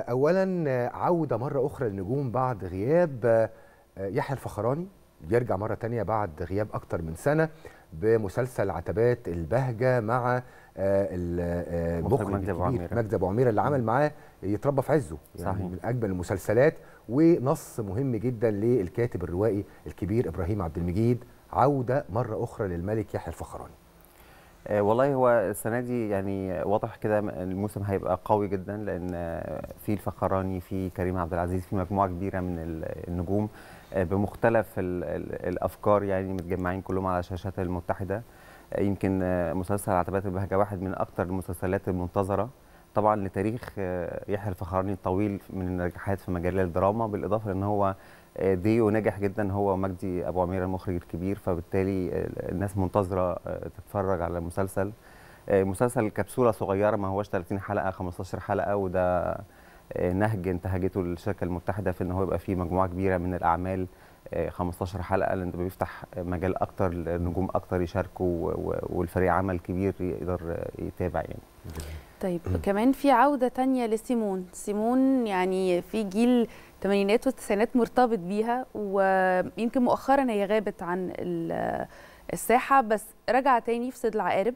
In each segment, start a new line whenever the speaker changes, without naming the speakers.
اولا عوده مره اخرى للنجوم بعد غياب آه، يحيى الفخراني بيرجع مره تانية بعد غياب اكتر من سنه بمسلسل عتبات البهجه مع آه، المخرج آه، مجدي ابو عميره مجدي ابو عميره اللي عمل معاه يتربى في عزه يعني صحيح. من اجمل المسلسلات ونص مهم جدا للكاتب الروائي الكبير ابراهيم عبد المجيد عوده مره اخرى للملك يحيى الفخراني آه،
والله هو السنه دي يعني واضح كده الموسم هيبقى قوي جدا لان في الفخراني في كريم عبد العزيز في مجموعه كبيره من النجوم آه، بمختلف الافكار يعني متجمعين كلهم على الشاشات المتحده آه، يمكن مسلسل عتبات البهجه واحد من اكثر المسلسلات المنتظره طبعا لتاريخ يحيى الفخراني الطويل من النجاحات في مجال الدراما بالاضافه ان هو آه، دي ونجح جدا هو ومجدي ابو عمير المخرج الكبير فبالتالي الناس منتظره آه، تتفرج على المسلسل آه، مسلسل كبسوله صغيره ما هوش 30 حلقه 15 حلقه وده نهج انتهجته الشركه المتحده في ان هو يبقى فيه مجموعه كبيره من الاعمال 15 حلقه لان ده بيفتح مجال اكتر للنجوم اكتر يشاركوا والفريق عمل كبير يقدر يتابع يعني
طيب كمان في عوده تانية لسيمون سيمون يعني في جيل الثمانينات والتسعينات مرتبط بيها ويمكن مؤخرا هي غابت عن الساحه بس رجع تاني في صيد العقارب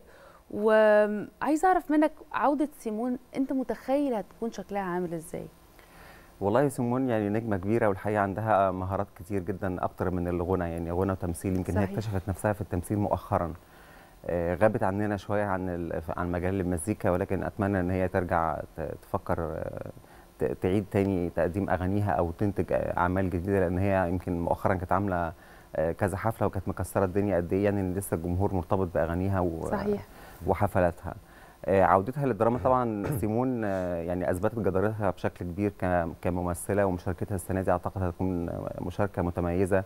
وعايز اعرف منك عوده سيمون انت متخيل هتكون شكلها عامل ازاي
والله سيمون يعني نجمه كبيره والحقيقه عندها مهارات كتير جدا اكتر من الغنى يعني غنى وتمثيل يمكن هي اكتشفت نفسها في التمثيل مؤخرا آه، غابت عننا شويه عن عن مجال المزيكا ولكن اتمنى ان هي ترجع تفكر آه، تعيد تاني تقديم اغانيها او تنتج آه، اعمال جديده لان هي يمكن مؤخرا كانت عامله كذا حفله وكانت مكسره الدنيا قد ايه يعني لسه الجمهور مرتبط باغانيها و... صحيح. وحفلاتها آه، عودتها للدراما طبعا سيمون آه، يعني اثبتت جدارتها بشكل كبير كممثله ومشاركتها السنه دي اعتقد هتكون مشاركه متميزه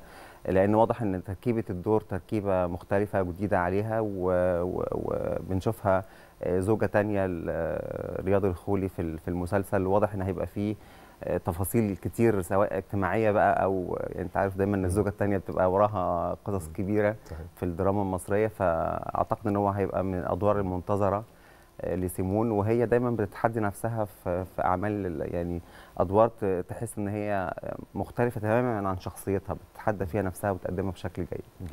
لان واضح ان تركيبه الدور تركيبه مختلفه جديده عليها وبنشوفها آه، زوجه ثانيه رياض الخولي في المسلسل واضح ان هيبقى فيه تفاصيل كتير سواء اجتماعيه بقى او يعني انت عارف دايما ان الزوجه الثانيه بتبقى وراها قصص كبيره في الدراما المصريه فاعتقد ان هو هيبقى من الادوار المنتظره لسيمون وهي دايما بتتحدي نفسها في, في اعمال يعني ادوار تحس ان هي مختلفه تماما عن شخصيتها بتتحدى فيها نفسها وتقدمها بشكل جيد